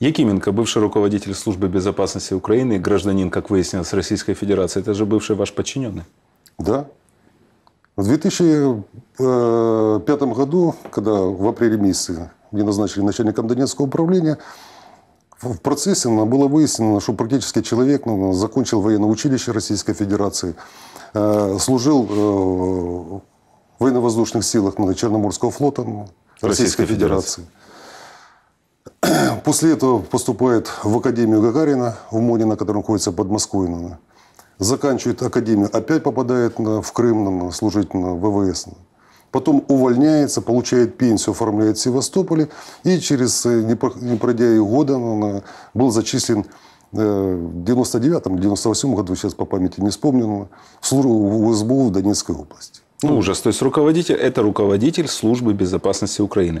Якименко, бывший руководитель службы безопасности Украины, гражданин, как выяснилось, Российской Федерации, это же бывший ваш подчиненный. Да. В 2005 году, когда в апреле месяце мне назначили начальником Донецкого управления, в процессе было выяснено, что практически человек ну, закончил военное училище Российской Федерации, э, служил э, в военно-воздушных силах Черноморского флота Российской, Российской Федерации. После этого поступает в Академию Гагарина в Мурино, которая находится под Москвой. Заканчивает Академию, опять попадает в Крым, на, служить в ВВС. Потом увольняется, получает пенсию, оформляет в Севастополе. И через, э, не пройдя и года, он э, был зачислен э, в 99-м, 98-м году, сейчас по памяти не вспомню, в службу в СБУ в Донецкой области. Ну, ужас. То есть руководитель – это руководитель службы безопасности Украины.